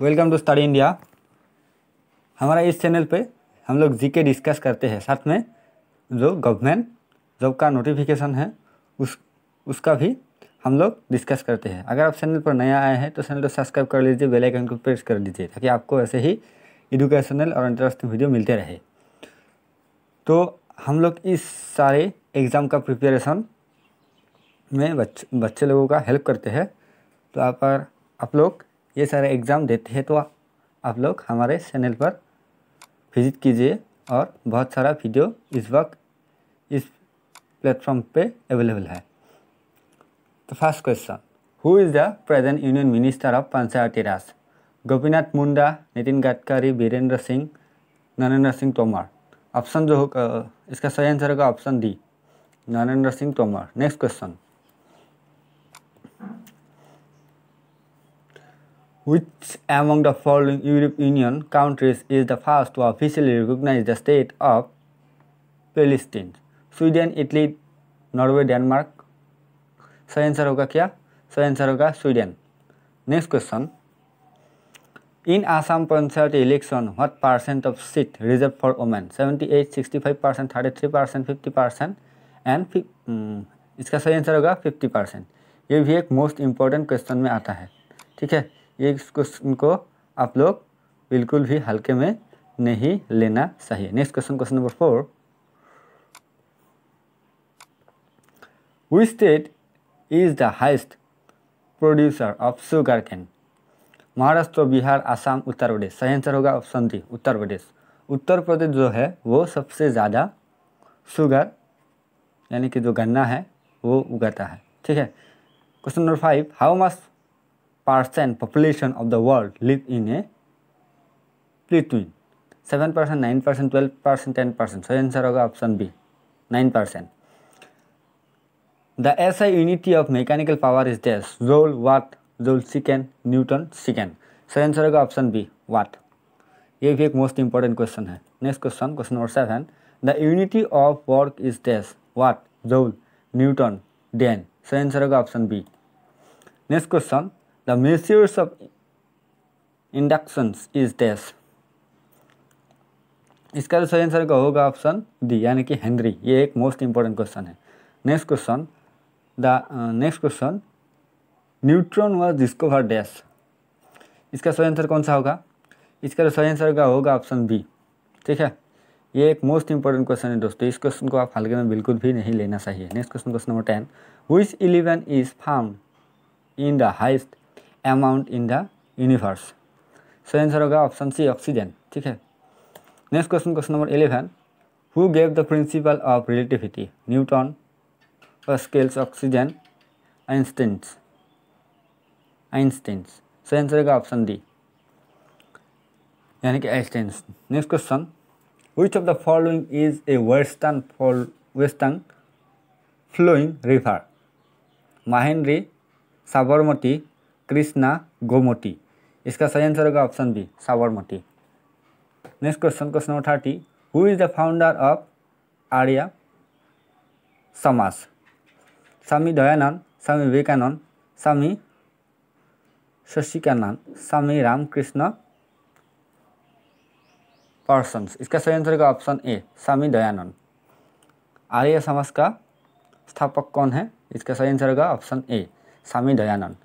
Welcome to study India हमारा इस channel पे हम लोग जी के डिस्कस करते हैं साथ में जो गवर्नमेंट जॉब का नोटिफिकेशन है उस उसका भी हम लोग डिस्कस करते हैं अगर आप चैनल पर नया आए हैं तो चैनल को सब्सक्राइब कर लीजिए बेल आइकन को प्रेस कर दीजिए ताकि आपको ऐसे ही एजुकेशनल और इंटरेस्टिंग वीडियो मिलते रहे तो हम लोग इस सारे एग्ज़ाम का प्रिपरेशन में बच्चे बच्चे लोगों का हेल्प करते हैं तो आप आप लोग ये सारे एग्ज़ाम देते हैं तो आप लोग हमारे चैनल पर विजिट कीजिए और बहुत सारा वीडियो इस वक्त इस प्लेटफॉर्म पे अवेलेबल है तो first question who is the present union minister of Panchayati Raj Gopinath Munda Nitin Gadkari Virendra Singh Narendra Singh Tomar option जो होगा इसका सही आंसर होगा option D Narendra Singh Tomar next question Which among the following European Union countries is the first to officially recognize the state of Palestine? Sweden Italy Norway Denmark सही answer होगा क्या सही answer होगा Sweden next question in Assam panchayat election what percent of seat reserve for women seventy eight sixty five percent thirty three percent fifty percent and इसका सही answer होगा fifty percent ये भी एक मोस्ट इम्पॉर्टेंट क्वेश्चन में आता है ठीक है ये इस क्वेश्चन को आप लोग बिल्कुल भी हल्के में नहीं लेना चाहिए next question question number four which state is the highest producer of sugar cane Maharashtra Bihar Assam Uttar Pradesh सही आंसर होगा ऑप्शन डी उत्तर प्रदेश उत्तर प्रदेश जो है वो सबसे ज़्यादा शुगर यानी कि जो गन्ना है वो उगाता है ठीक है question number five how much percent population of the world live in a platoon seven percent nine percent twelve percent ten percent सही आंसर होगा option B nine percent the SI unity of mechanical power is this joule watt joule second newton second सही answer होगा option B watt ये भी एक most important question है next question question number seven the unity of work is this watt joule newton dyne सही answer होगा option B next question The measures of inductance is this इसका जो सही answer का होगा ऑप्शन डी यानी कि हेनरी ये एक मोस्ट इंपॉर्टेंट क्वेश्चन है next question the next question neutron was discover dash इसका सही आंसर कौन सा होगा इसका जो सही आंसर का होगा ऑप्शन बी ठीक है ये एक मोस्ट इंपॉर्टेंट क्वेश्चन है दोस्तों इस क्वेश्चन को आप हल्के में बिल्कुल भी नहीं लेना चाहिए next question question number ten which element is form in the highest amount in the universe सही आंसर होगा ऑप्शन सी ऑक्सीजन ठीक है next question question number eleven who gave the principle of relativity Newton scales oxygen Einstein's Einstein's सही answer होगा option D यानी कि Einstein's next question which of the following is a western fall western flowing river Mahendri Sabarmati Krishna Gomti इसका सही answer होगा option B Sabarmati next question question number thirty who is the founder of Arya Samaj Swami Dayanand Swami Vivekanand Swami Shashikanand Swami Ramakrishna पर्सन्स इसका सही आंसर होगा ऑप्शन ए स्वामी दयानंद आर्य समाज का स्थापक कौन है इसका सही आंसर होगा option A Swami Dayanand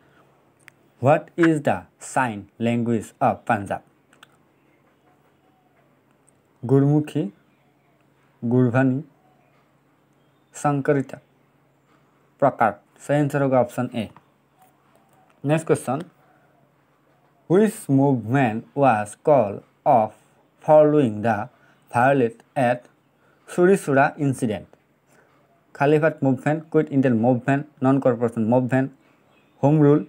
What is the sign language of Punjab? Gurmukhi, Gurbani, Sankarita, Prakat. So answer of option A. Next question. Which movement was called off following the violent at Surisura incident? Caliphate movement, quit intel movement, non-corporation movement, home rule,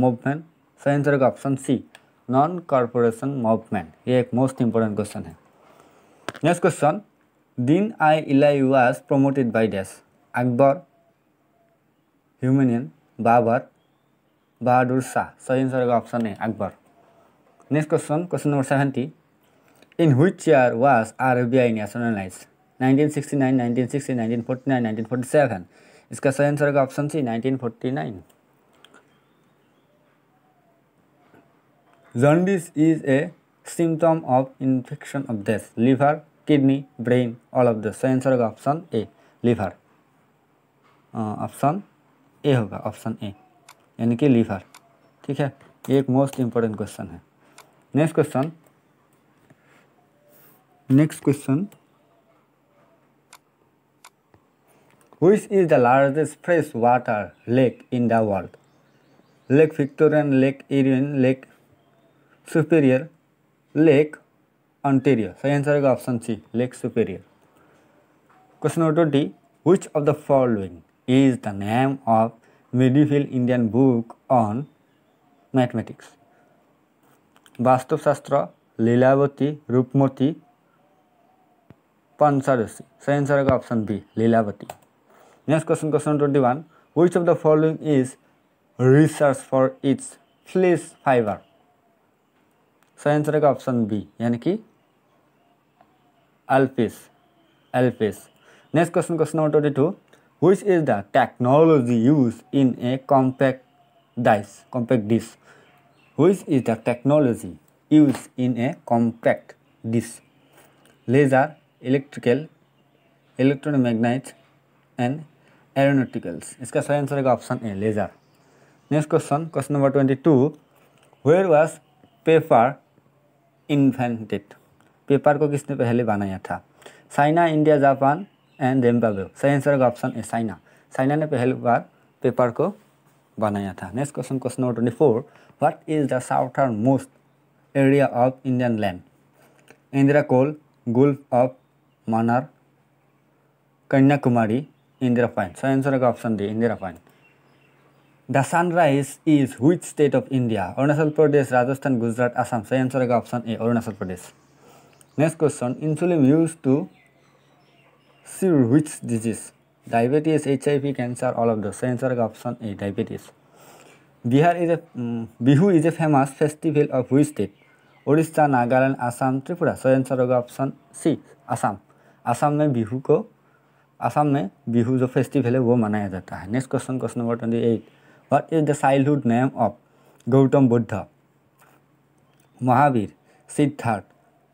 movement सही answer होगा option C non corporation movement ये एक most important question है next question Din I Ilahi was promoted by dash Akbar Humayun Babar Bahadur Shah सही answer होगा option A Akbar next question question number seventy in which year was R B I nationalise nineteen sixty nine nineteen sixty nineteen forty nine nineteen forty seven इसका सही answer होगा option C nineteen forty nine Jaundice is a symptom of infection of this liver, kidney, brain, all of this. So answer होगा option A liver. Option A होगा option A यानी कि liver ठीक है ये एक मोस्ट इम्पोर्टेंट क्वेश्चन है next question next question which is the largest freshwater lake in the world lake victorian lake erin lake superior lake Ontario सही answer होगा option C lake superior question number twenty which of the following is the name of medieval Indian book on mathematics Vastushastra Lilavati Roopmati Panchadashi सही answer होगा option B Lilavati next question question number twenty one which of the following is research for its flax fibre सही answer है option B यानी कि एल्फिस एल्फिस next question question number twenty to which is the technology use in a compact disc compact disc which is the technology use in a compact disc laser electrical electronic magnet and aeronauticals इसका सही answer है option A laser next question question number twenty two where was paper invented paper को किसने पहले बनाया था China India Japan and Zimbabwe सही answer का ऑप्शन ए चाइना चाइना ने पहली बार पेपर को बनाया था next question question number twenty four what is the southern most area of Indian land Indira col gulf of Mannar Kanyakumari Indira point सही आंसर का option D Indira point the sunrise is which state of India Arunachal Pradesh Rajasthan Gujarat Assam सही answer रहेको option A Arunachal Pradesh next question insulin use to see which disease diabetes H I HIV cancer all of the सही answer रहेको option A diabetes Bihar is a Bihu is a famous festival of which state Odisha Nagaland Assam Tripura सही answer रहेको option C Assam Assam में बिहू को आसाम में बिहू जो festival है वो मनाया जाता है next question question number twenty eight What is the childhood name of Gautam Buddha Mahavir Siddharth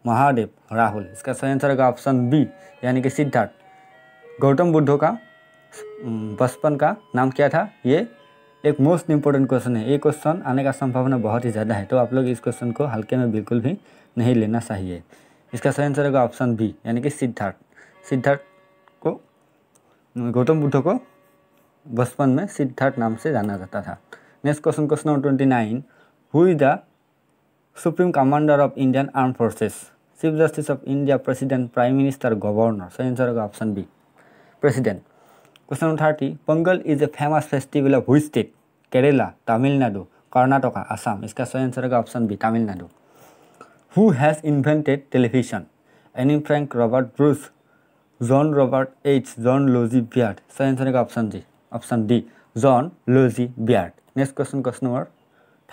Mahadev Rahul इसका सही आंसर होगा ऑप्शन बी यानी कि सिद्धार्थ गौतम बुद्ध का बचपन का नाम क्या था ये एक मोस्ट इम्पोर्टेंट क्वेश्चन है ये क्वेश्चन आने का संभावना बहुत ही ज़्यादा है तो आप लोग इस क्वेश्चन को हल्के में बिल्कुल भी नहीं लेना चाहिए इसका सही आंसर होगा ऑप्शन बी यानी कि सिद्धार्थ सिद्धार्थ को गौतम बुद्ध को बचपन में सिद्धार्थ नाम से जाना जाता था next question question number twenty nine who is the supreme commander of Indian arm forces chief justice of India president prime minister governor सही आंसर होगा option B president question number thirty Pongal is a famous festival of which state Kerala Tamil Nadu Karnataka Assam इसका सही answer होगा option B Tamil Nadu who has invented television Anne Frank Robert Bruce John Robert H John Logie Baird सही answer होगा option G option D John Logie Baird next question question number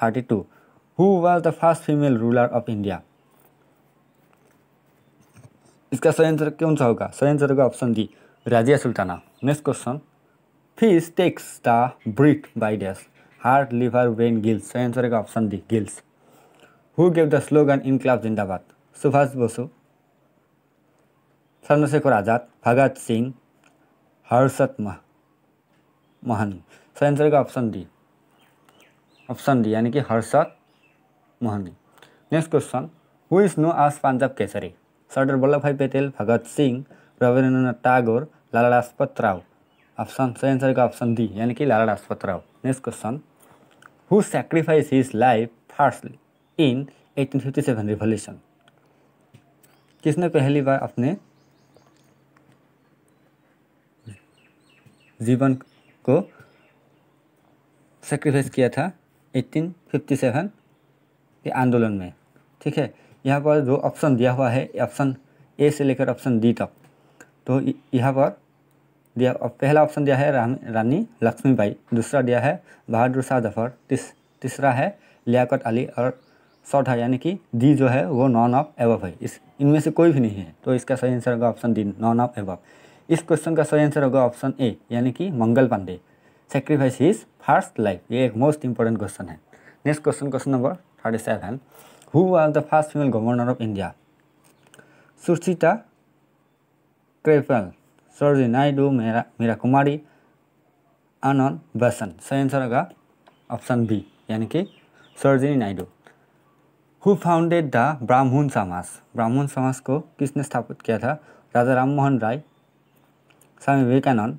thirty two who was the first female ruler of India इसका सही answer कौन सा होगा सही answer होगा option D Razia Sultana next question fish takes the brick by dash heart liver brain gills सही answer होगा option D gills who gave the slogan in Inquilab Zindabad Subhash Basu Chandrashekhar आज़ाद भगत सिंह हर्षत मह महानी सही आंसर का ऑप्शन डी ऑप्शन डी यानी कि Harshad Mahani next question who is known as Punjab Kesari Sardar Vallabh Bhai Patel Bhagat Singh Rabindranath Tagore Lala Lajpat Rao option सही answer का option D यानी कि Lala Lajpat Rao next question who sacrifice his life firstly in eighteen fifty seven revolution किसने पहली बार अपने जीवन को सेक्रीफाइस किया था 1857 के आंदोलन में ठीक है यहाँ पर जो ऑप्शन दिया हुआ है ऑप्शन ए से लेकर ऑप्शन डी तक तो यहाँ पर दिया पहला ऑप्शन दिया है राम रानी लक्ष्मीबाई दूसरा दिया है बहादुर शाह जफर तीस तीसरा है लियाकत अली और चौथा यानी कि डी जो है वो नॉन ऑफ एवब है इस इनमें से कोई भी नहीं है तो इसका सही आंसर होगा option D none of above इस क्वेश्चन का सही आंसर होगा ऑप्शन ए यानी कि Mangal Pandey sacrifice his first life ये एक मोस्ट इंपॉर्टेंट क्वेश्चन है next question question number thirty seven who are the first female governor of India Sucheta Kripal Saroji Naidu Meira Meira कुमारी आनंद बसन सही आंसर होगा ऑप्शन बी यानी कि Sarojini Naidu who founded the Brahman Samaj ब्राह्मण समाज को किसने स्थापित किया था राजा राममोहन राय स्वामी विवेकानंद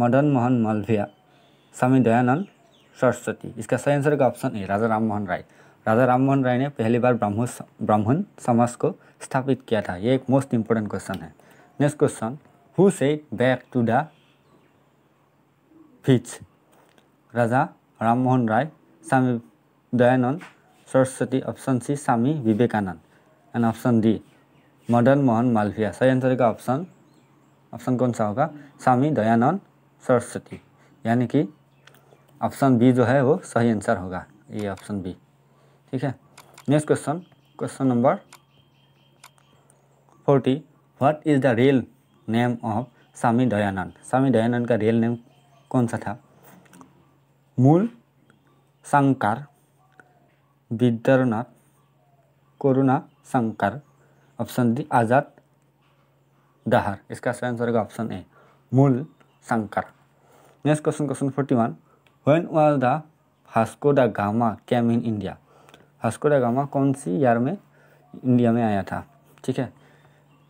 मदन मोहन मालविया स्वामी दयानंद सरस्वती इसका सही आंसर का ऑप्शन ए राजा राम मोहन राय राजा राम मोहन राय ने पहली बार ब्राह्मण ब्राह्मण समाज को स्थापित किया था ये एक मोस्ट इम्पोर्टेंट क्वेश्चन है next question who said back to the फिच Raja Ram Mohan Roy Swami Dayanand Saraswati option C Swami Vivekanand and option D Madan Mohan Malviya सही आंसर का ऑप्शन ऑप्शन कौन सा होगा स्वामी दयानंद सरस्वती यानी कि ऑप्शन बी जो है वो सही आंसर होगा ये ऑप्शन बी ठीक है next question question number forty what is the real name of Swami Dayanand Swami Dayanand का रियल नेम कौन सा था मूल शंकर विद्यानाथ कोरुणा शंकर ऑप्शन डी आज़ाद दहर इसका सही आंसर होगा option A Mool Shankar next question question forty one when was the Vasco da Gama came in India Vasco da Gama कौन सी ईयर में इंडिया में आया था ठीक है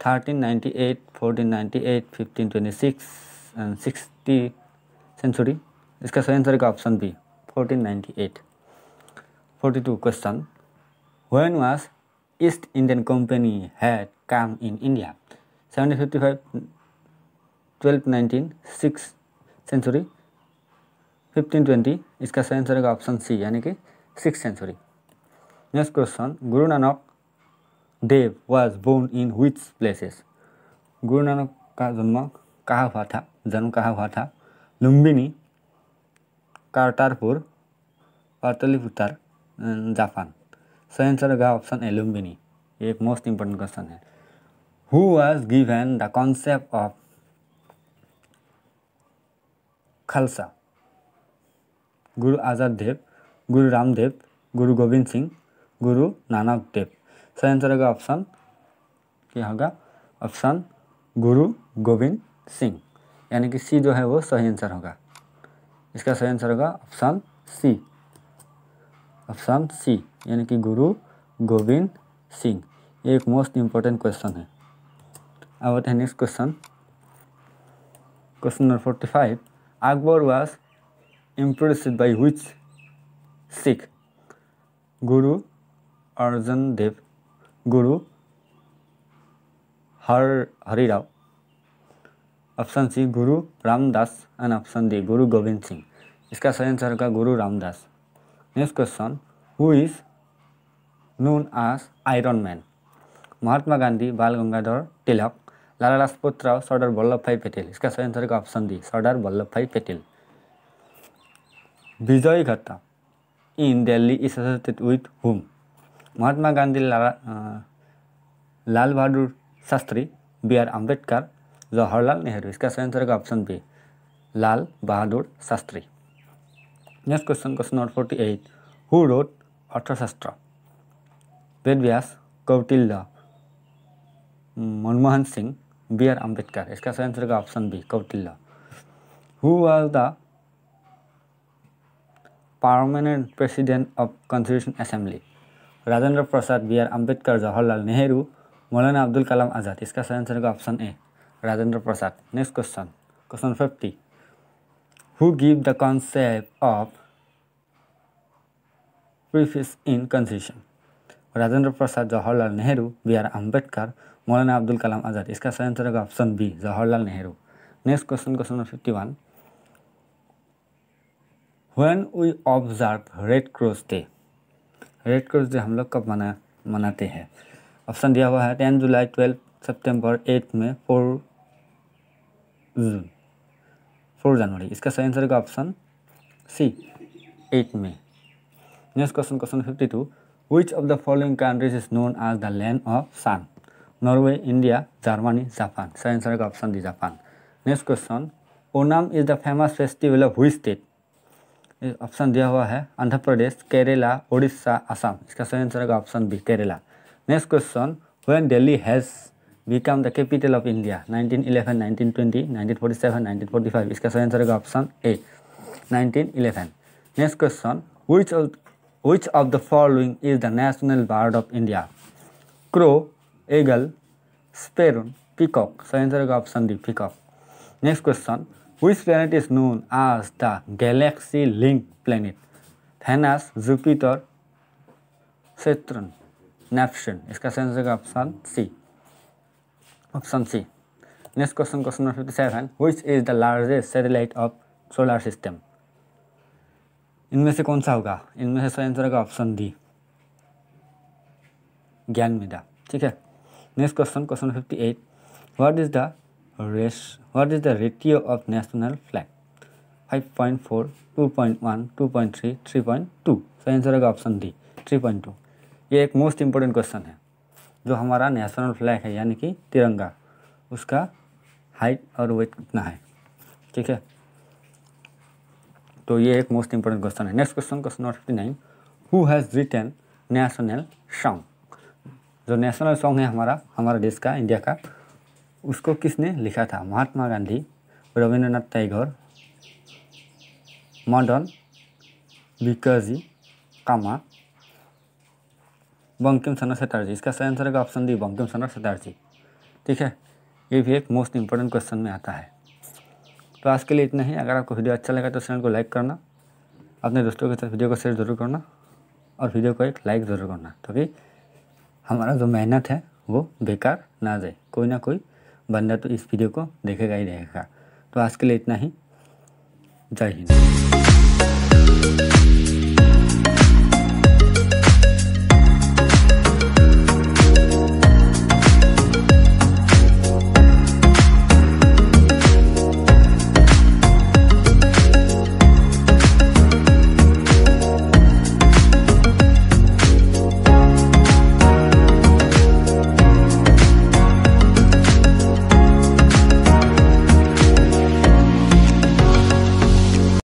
thirteen ninety eight fourteen ninety eight fifteen twenty six and sixty century इसका सही आंसर का option B fourteen ninety eight forty two question when was East Indian company had come in India seventeen fifty five twelve nineteen six century fifteen twenty इसका सही answer होगा option सी यानी कि six century next question Guru Nanak Dev was born in which places Guru Nanak का जन्म कहाँ हुआ था जन्म कहाँ हुआ था लुम्बिनी कारतारपुर पातलीपुतार जापान सही आंसर होगा ऑप्शन ए लुम्बिनी ये एक मोस्ट इंपॉर्टेंट क्वेश्चन है who was given the concept of Khalsa Guru Azad देव गुरु रामदेव गुरु गोविंद सिंह गुरु नानक देव सही आंसर होगा ऑप्शन क्या होगा ऑप्शन गुरु गोविंद सिंह यानी कि सी जो है वो सही आंसर होगा इसका सही आंसर होगा ऑप्शन सी ऑप्शन सी यानी कि गुरु गोविंद सिंह ये एक मोस्ट इम्पोर्टेंट क्वेश्चन है About the next question. Question number 45. Akbar was impressed by which Sikh? Guru Arjan Dev, Guru Har Hari Rao. Option C Guru Ramdas and option D Guru Gobind Singh. इसका सही answer होगा Guru Ramdas next question who is known as iron man Mahatma Gandhi Bal Gangadhar तिलक लाला लाजपत राव सरदार वल्लभ भाई पटेल इसका सही answer का option D Sardar Vallabh Bhai Patel Vijay Ghat in Delhi is associated with whom Mahatma Gandhi Lala Lal Bahadur Shastri B R Ambedkar Jawaharlal Nehru इसका सही answer का option B Lal Bahadur Shastri next question question number forty eight who wrote Arthashastra Ved Vyas Kautilya Manmohan Singh B R Ambedkar इसका सही answer होगा option B Kautilya who are the permanent president of constitution assembly Rajendra Prasad B R Ambedkar Jawaharlal Nehru Maulana Abdul Kalam Azad इसका सही answer होगा option A Rajendra Prasad next question question fifty who give the concept of preface in constitution Rajendra Prasad Jawaharlal Nehru B R Ambedkar Maulana Abdul Kalam Azad इसका सही answer होगा option B Jawaharlal Nehru next question question number fifty one when we observe red cross day red cross day हम लोग कब मना मनाते हैं option दिया हुआ है टेन जुलाई ट्वेल्व सितंबर एट में फोर जून फोर जनवरी इसका सही आंसर होगा option C eight May next question question fifty two which of the following countries is known as the land of sun Norway India Germany Japan सही answer होगा option D Japan next question Onam is the famous festival of which state option दिया हुआ है आंध्र प्रदेश केरला उड़ीसा असम इसका सही answer होगा option B Kerala next question when Delhi has become the capital of India 1911, 1920, 1947, 1945 इसका सही आंसर होगा option A 1911 next question which of of the following is the national bird of India crow eagle sparrow peacock so answer होगा option D peacock next question which planet is known as the galaxy link planet Venus Jupiter Saturn Neptune इसका सही answer होगा option C option C next question question number fifty seven which is the largest satellite of solar system इनमें से कौन सा होगा इनमें से सही आंसर होगा ऑप्शन डी ज्ञान ठीक है next question question fifty eight what is the race what is the ratio of national flag five point four two point one two point three three point two सही answer होगा option D three point two ये एक most important question है जो हमारा national flag है यानी कि तिरंगा उसका हाइट और वेट कितना है ठीक है तो ये एक मोस्ट इंपॉर्टेंट क्वेश्चन है next question question number fifty nine who has return national song जो नेशनल सॉन्ग है हमारा हमारा देश का इंडिया का उसको किसने लिखा था महात्मा गांधी रविंद्रनाथ टैगोर मदन बीकाजी कामा बंकिम चंद्र चटर्जी इसका सही आंसर का ऑप्शन डी बंकिम चंद्र चटर्जी ठीक है ये भी एक मोस्ट इम्पोर्टेंट क्वेश्चन में आता है तो आज के लिए इतना ही अगर आपको वीडियो अच्छा लगा तो चैनल को लाइक करना अपने दोस्तों के साथ वीडियो को शेयर जरूर करना और वीडियो को एक लाइक ज़रूर करना तो हमारा जो मेहनत है वो बेकार ना जाए कोई ना कोई बंदा तो इस वीडियो को देखेगा ही देखेगा तो आज के लिए इतना ही जय हिंद